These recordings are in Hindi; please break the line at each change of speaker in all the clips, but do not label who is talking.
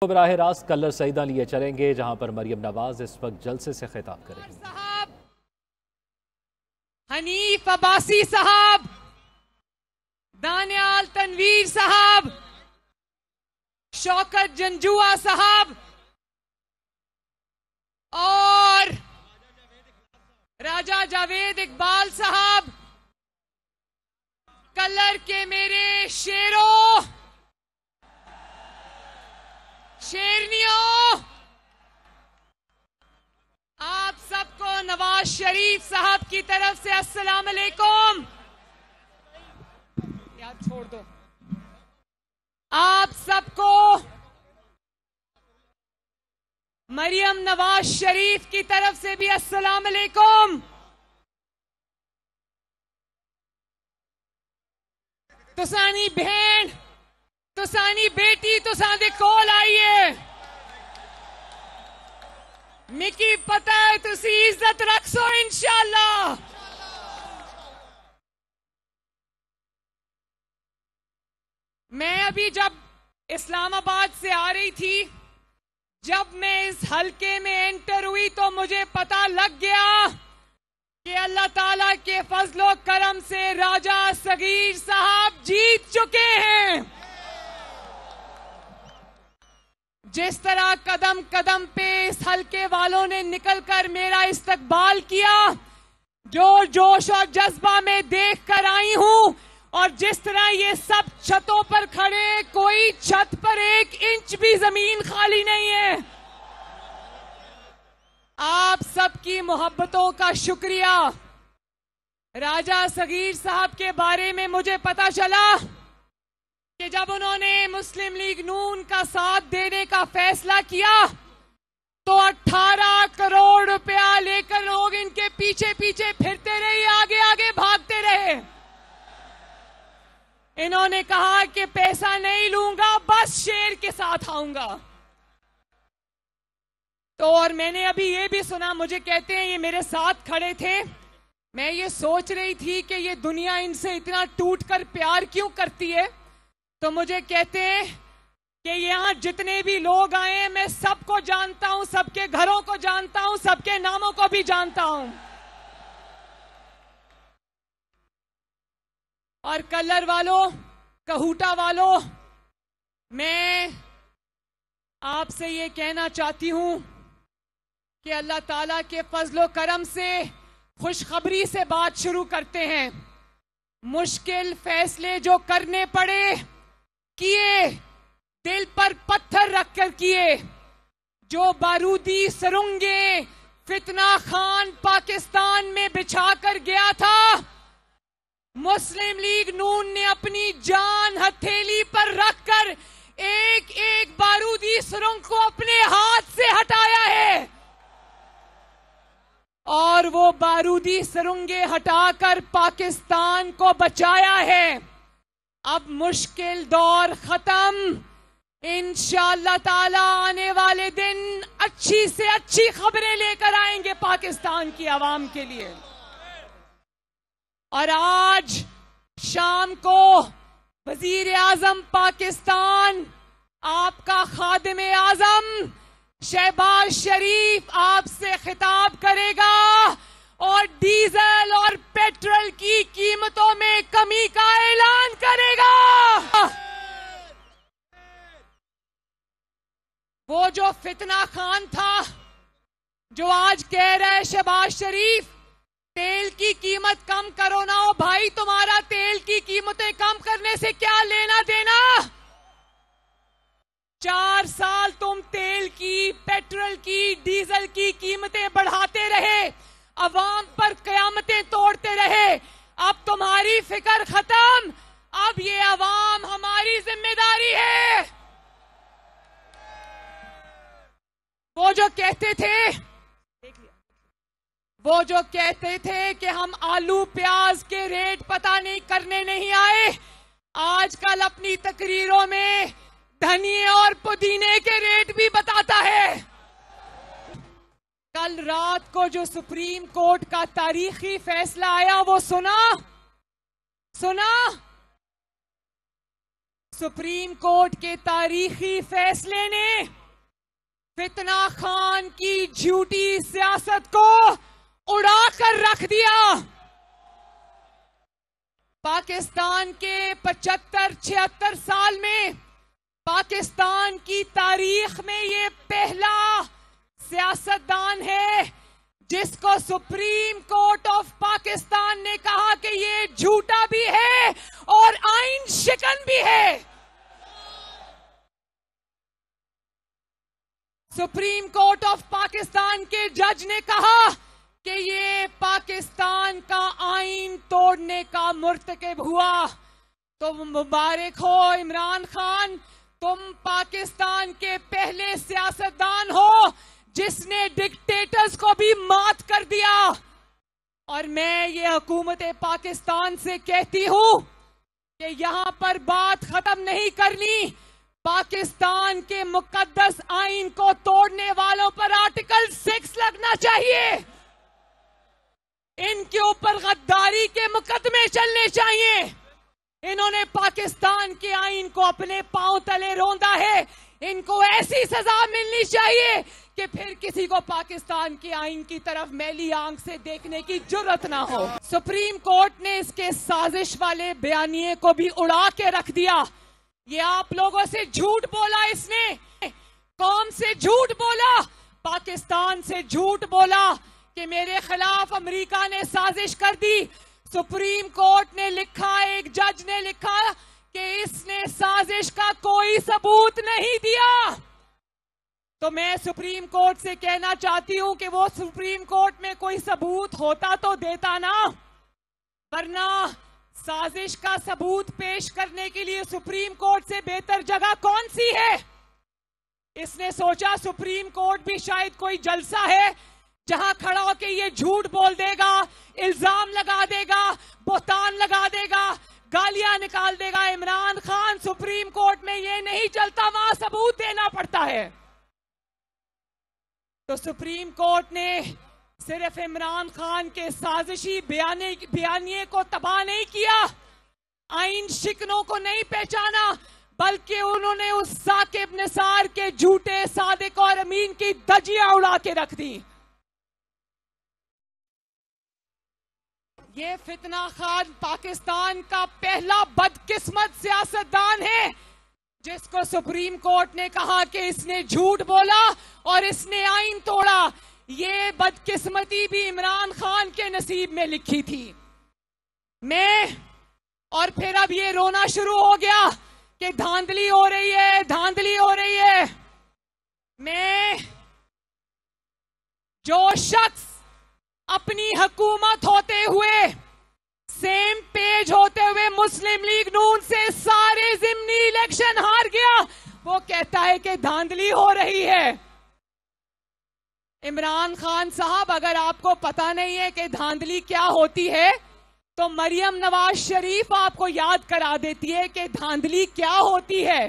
तो बराह रास्त कलर सईदा लिए चलेंगे जहां पर मरियम नवाज इस वक्त जलसे से खिताब करेंगे साहब हनीफ अबासी साहब दानियाल तनवीर साहब शौकत जंजुआ साहब और राजा जावेद इकबाल साहब कलर के मेरे शेरों नवाज शरीफ साहब की तरफ से अस्सलाम वालेकुम याद छोड़ दो आप सबको मरियम नवाज शरीफ की तरफ से भी अस्सलाम वालेकुम तुसानी तो बहन तुसानी तो बेटी तुसा तो दे कोल आई है मिकी पता है तुसी इज्जत सो इंशाल्लाह मैं अभी जब इस्लामाबाद से आ रही थी जब मैं इस हलके में एंटर हुई तो मुझे पता लग गया कि अल्लाह ताला के फजलो करम से राजा सगीर साहब जीत चुके हैं जिस तरह कदम कदम पे इस हल्के वालों ने निकलकर मेरा इस्तकबाल किया जो जोश और जज्बा में देख कर आई हूँ और जिस तरह ये सब छतों पर खड़े कोई छत पर एक इंच भी जमीन खाली नहीं है आप सबकी मोहब्बतों का शुक्रिया राजा सगीर साहब के बारे में मुझे पता चला कि जब उन्होंने मुस्लिम लीग नून का साथ देने का फैसला किया तो 18 करोड़ रुपया लेकर लोग इनके पीछे पीछे फिरते रहे आगे आगे भागते रहे इन्होंने कहा कि पैसा नहीं लूंगा बस शेर के साथ आऊंगा तो और मैंने अभी ये भी सुना मुझे कहते हैं ये मेरे साथ खड़े थे मैं ये सोच रही थी कि ये दुनिया इनसे इतना टूट कर प्यार क्यों करती है तो मुझे कहते हैं कि यहां जितने भी लोग आए हैं मैं सबको जानता हूं सबके घरों को जानता हूं सबके नामों को भी जानता हूं और कलर वालों कहूटा वालों मैं आपसे ये कहना चाहती हूं कि अल्लाह ताला के फजलो करम से खुशखबरी से बात शुरू करते हैं मुश्किल फैसले जो करने पड़े किए दिल पर पत्थर रखकर किए जो बारूदी सरुंगे फितना खान पाकिस्तान में बिछा कर गया था मुस्लिम लीग नून ने अपनी जान हथेली पर रखकर एक एक बारूदी सुरंग को अपने हाथ से हटाया है और वो बारूदी सुरंगे हटाकर पाकिस्तान को बचाया है अब मुश्किल दौर खत्म इन ताला आने वाले दिन अच्छी से अच्छी खबरें लेकर आएंगे पाकिस्तान की आवाम के लिए और आज शाम को वजीर आजम पाकिस्तान आपका खादम आजम शहबाज शरीफ आपसे खिताब करेगा और डीजल और पेट्रोल की कीमतों में कमी का ऐलान करेगा वो जो फितना खान था जो आज कह रहे हैं शहबाज शरीफ तेल की कीमत कम करो ना हो भाई तुम्हारा तेल की कीमतें कम करने से क्या लेना देना चार साल तुम तेल की पेट्रोल की डीजल की कीमतें बढ़ाते रहे अवाम पर क्यामतें तोड़ते रहे अब तुम्हारी फिक्र खत्म अब ये अवाम हमारी जिम्मेदारी है वो जो कहते थे वो जो कहते थे कि हम आलू प्याज के रेट पता नहीं करने नहीं आए आजकल अपनी तकरीरों में धनिए और पुदीने के रेट भी बताता है कल रात को जो सुप्रीम कोर्ट का तारीखी फैसला आया वो सुना सुना सुप्रीम कोर्ट के तारीखी फैसले ने फितना खान की झूठी सियासत को उड़ा कर रख दिया पाकिस्तान के 75 छिहत्तर साल में पाकिस्तान की तारीख में ये पहला सियासतदान है जिसको सुप्रीम कोर्ट ऑफ पाकिस्तान ने कहा कि ये झूठा भी है और आइन शिकन भी है सुप्रीम कोर्ट ऑफ पाकिस्तान के जज ने कहा कि ये पाकिस्तान का आइन तोड़ने का मुर्तकब हुआ तुम मुबारक हो इमरान खान तुम पाकिस्तान के पहले सियासतदान हो जिसने डिक्टेटर्स को भी मात कर दिया और मैं ये हुकूमत पाकिस्तान से कहती हूं कि यहां पर बात खत्म नहीं करनी पाकिस्तान के मुकदस आइन को तोड़ने वालों पर आर्टिकल सिक्स लगना चाहिए इनके ऊपर गद्दारी के मुकदमे चलने चाहिए इन्होंने पाकिस्तान के आइन को अपने पांव तले रोंदा है इनको ऐसी सजा मिलनी चाहिए कि फिर किसी को पाकिस्तान के आइन की तरफ मैली आंख से देखने की जरूरत ना हो सुप्रीम कोर्ट ने इसके साजिश वाले बयानिए को भी उड़ा के रख दिया ये आप लोगों से झूठ बोला इसने कौन से झूठ बोला पाकिस्तान से झूठ बोला कि मेरे खिलाफ अमेरिका ने साजिश कर दी सुप्रीम कोर्ट ने लिखा एक जज ने लिखा कि इसने साजिश का कोई सबूत नहीं दिया तो मैं सुप्रीम कोर्ट से कहना चाहती हूं कि वो सुप्रीम कोर्ट में कोई सबूत होता तो देता ना वरना साजिश का सबूत पेश करने के लिए सुप्रीम कोर्ट से बेहतर जगह कौन सी है इसने सोचा सुप्रीम कोर्ट भी शायद कोई जलसा है जहां खड़ा होकर ये झूठ बोल देगा इल्जाम लगा देगा बोतान लगा देगा गालियां निकाल देगा इमरान खान सुप्रीम कोर्ट में ये नहीं चलता वहां सबूत देना पड़ता है तो सुप्रीम कोर्ट ने सिर्फ इमरान खान के साजिशी बयाने बयानिए को तबाह नहीं किया आइन शिकनों को नहीं पहचाना बल्कि उन्होंने उस साकिब निसार के झूठे सादिक और अमीन की दजिया उड़ा के रख दी ये फितना खान पाकिस्तान का पहला बदकिस्मत सियासतदान है जिसको सुप्रीम कोर्ट ने कहा कि इसने झूठ बोला और इसने आइन तोड़ा ये बदकिस्मती भी इमरान खान के नसीब में लिखी थी मैं और फिर अब ये रोना शुरू हो गया कि धांधली हो रही है धांधली हो रही है मैं जो शख्स अपनी हुकूमत होते हुए सेम पेज होते हुए मुस्लिम लीग नून से सारे जिमनी इलेक्शन हार गया वो कहता है कि धांधली हो रही है इमरान खान साहब अगर आपको पता नहीं है कि धांधली क्या होती है तो मरियम नवाज शरीफ आपको याद करा देती है कि धांधली क्या होती है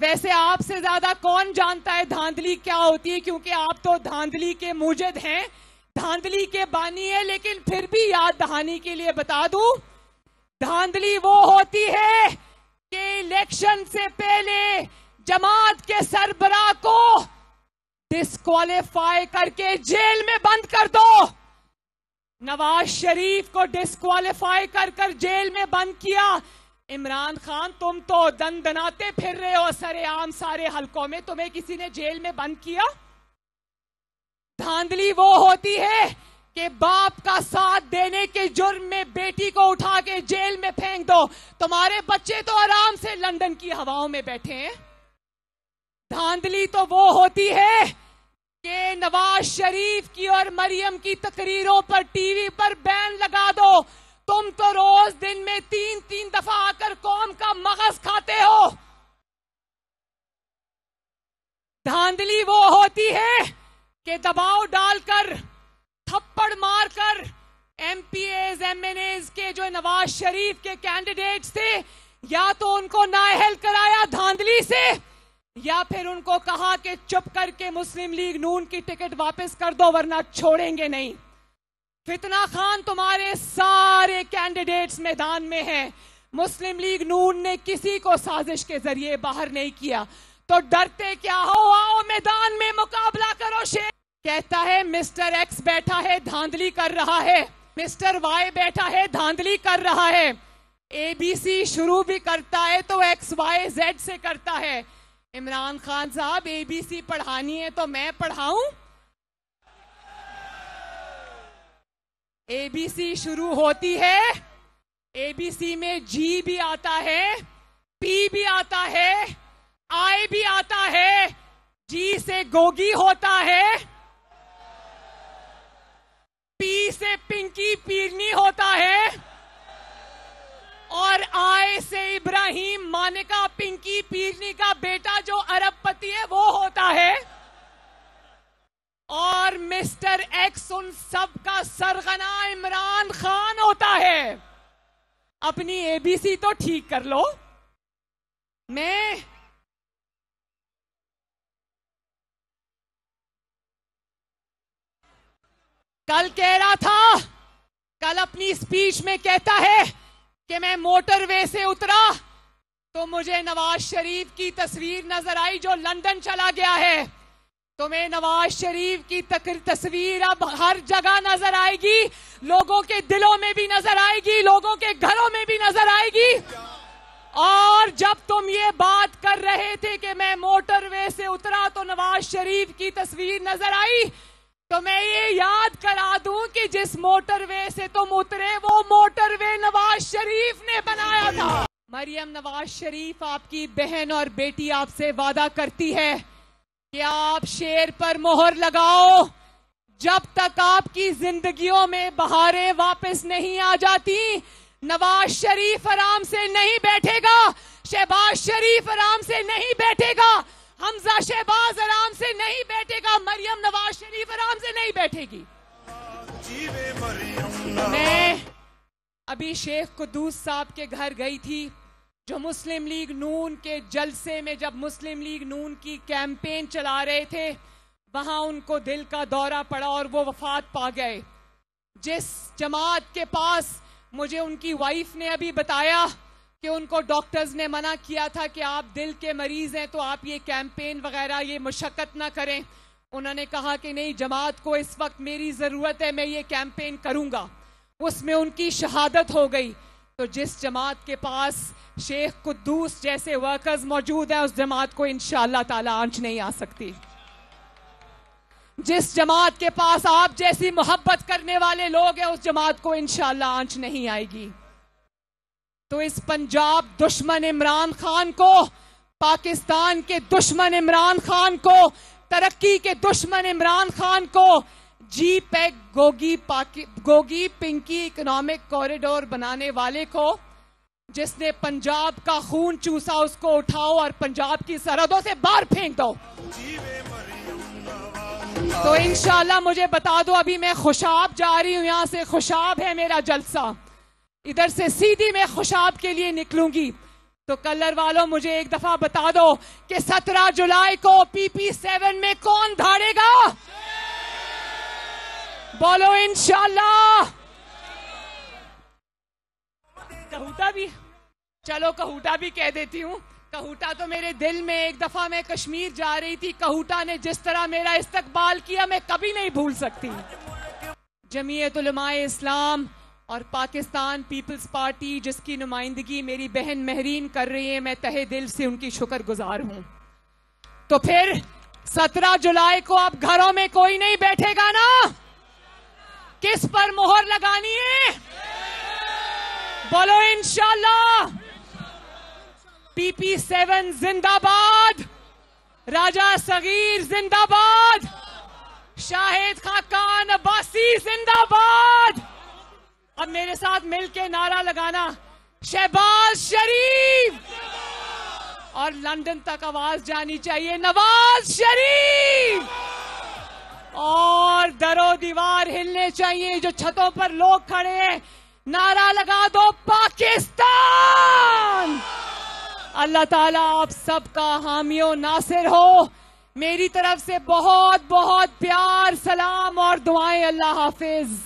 वैसे आपसे ज्यादा कौन जानता है धांधली क्या होती है क्योंकि आप तो धांधली के मूजद हैं धांधली के बानी है लेकिन फिर भी याद दहानी के लिए बता दूं धांधली वो होती है कि इलेक्शन से पहले जमात के सरबरा को डिस्कालीफाई करके जेल में बंद कर दो नवाज शरीफ को डिस्कालीफाई कर कर जेल में बंद किया इमरान खान तुम तो दन दनाते फिर रहे हो सरे आम सारे हलकों में तुम्हें किसी ने जेल में बंद किया धांधली वो होती है कि बाप का साथ देने के जुर्म में बेटी को उठा के जेल में फेंक दो तुम्हारे बच्चे तो आराम से लंदन की हवाओं में बैठे हैं धांधली तो वो होती है कि नवाज शरीफ की और मरियम की तकरीरों पर टीवी पर बैन लगा दो तुम तो रोज दिन में तीन तीन दफा आकर कौम का मगज खाते हो धांधली वो होती है के दबाव डालकर थप्पड़ मारकर एन एज के जो नवाज शरीफ के कैंडिडेट्स थे या तो उनको नाहल कराया धांधली से या फिर उनको कहा कि चुप करके मुस्लिम लीग नून की टिकट वापस कर दो वरना छोड़ेंगे नहीं फितना खान तुम्हारे सारे कैंडिडेट्स मैदान में हैं मुस्लिम लीग नून ने किसी को साजिश के जरिए बाहर नहीं किया तो डरते क्या हो आओ मैदान में मुकाबला करो शेर कहता है मिस्टर एक्स बैठा है धांधली कर रहा है मिस्टर वाई बैठा है धांधली कर रहा है एबीसी शुरू भी करता है तो एक्स वाई जेड से करता है इमरान खान साहब एबीसी पढ़ानी है तो मैं पढ़ाऊं एबीसी शुरू होती है एबीसी में जी भी आता है पी भी आता है आई भी आता है जी से गोगी होता है पी से पिंकी पीरनी होता है और आय से इब्राहिम मानिका पिंकी पीरनी का बेटा जो अरबपति है वो होता है और मिस्टर एक्स उन सब का सरगना इमरान खान होता है अपनी एबीसी तो ठीक कर लो मैं कल कह रहा था कल अपनी स्पीच में कहता है कि मैं मोटरवे से उतरा तो मुझे नवाज शरीफ की तस्वीर नजर आई जो लंदन चला गया है तो मैं नवाज शरीफ की तस्वीर अब हर जगह नजर आएगी लोगों के दिलों में भी नजर आएगी लोगों के घरों में भी नजर आएगी और जब तुम ये बात कर रहे थे कि मैं मोटरवे से उतरा तो नवाज शरीफ की तस्वीर नजर आई तो मैं ये याद करा दूं कि जिस मोटरवे से तुम उतरे वो मोटरवे नवाज शरीफ ने बनाया था मरियम नवाज शरीफ आपकी बहन और बेटी आपसे वादा करती है कि आप शेर पर मोहर लगाओ जब तक आपकी जिंदगियों में बहारें वापस नहीं आ जाती नवाज शरीफ आराम से नहीं बैठेगा शहबाज शरीफ आराम से नहीं बैठेगा हमजा शहबाज आराम से नहीं बैठेगा मरियम नवाज शरीफ आराम से नहीं बैठेगी मैं अभी शेख कुदूस साहब के घर गई थी जो मुस्लिम लीग नून के जलसे में जब मुस्लिम लीग नून की कैंपेन चला रहे थे वहां उनको दिल का दौरा पड़ा और वो वफात पा गए जिस जमात के पास मुझे उनकी वाइफ ने अभी बताया कि उनको डॉक्टर्स ने मना किया था कि आप दिल के मरीज हैं तो आप ये कैंपेन वगैरह ये मशक्क़त ना करें उन्होंने कहा कि नहीं जमात को इस वक्त मेरी ज़रूरत है मैं ये कैंपेन करूंगा उसमें उनकी शहादत हो गई तो जिस जमात के पास शेख कुद्दूस जैसे वर्कर्स मौजूद हैं उस जमात को इन ताला आंच नहीं आ सकती जिस जमात के पास आप जैसी मोहब्बत करने वाले लोग हैं उस जमात को इन आंच नहीं आएगी तो इस पंजाब दुश्मन इमरान खान को पाकिस्तान के दुश्मन इमरान खान को तरक्की के दुश्मन इमरान खान को जी पैक गोगी गोगी पिंकी इकोनॉमिक कॉरिडोर बनाने वाले को जिसने पंजाब का खून चूसा उसको उठाओ और पंजाब की सरहदों से बाहर फेंक दो तो इनशाला मुझे बता दो अभी मैं खुशाब जा रही हूँ यहाँ से खुशाब है मेरा जलसा इधर से सीधी मैं खुशाब के लिए निकलूंगी तो कलर वालों मुझे एक दफा बता दो कि 17 जुलाई को पीपी सेवन में कौन धारेगा बोलो इनशाला भी चलो कहूटा भी कह देती हूँ कहूटा तो मेरे दिल में एक दफा मैं कश्मीर जा रही थी कहूटा ने जिस तरह मेरा इस्तकबाल किया मैं कभी नहीं भूल सकती जमीयत इस्लाम और पाकिस्तान पीपल्स पार्टी जिसकी नुमाइंदगी मेरी बहन महरीन कर रही है मैं तहे दिल से उनकी शुक्र गुजार हूं तो फिर 17 जुलाई को अब घरों में कोई नहीं बैठेगा ना किस पर मोहर लगानी है बोलो इंशाला पीपी सेवन जिंदाबाद राजा सगीर जिंदाबाद शाहिद खाकान अब्बासी जिंदाबाद अब मेरे साथ मिलके नारा लगाना शहबाज शरीफ और लंदन तक आवाज जानी चाहिए नवाज शरीफ और दरो दीवार हिलने चाहिए जो छतों पर लोग खड़े हैं नारा लगा दो पाकिस्तान अल्लाह ताला आप सबका हामियों नासिर हो मेरी तरफ से बहुत बहुत प्यार सलाम और दुआएं अल्लाह हाफिज़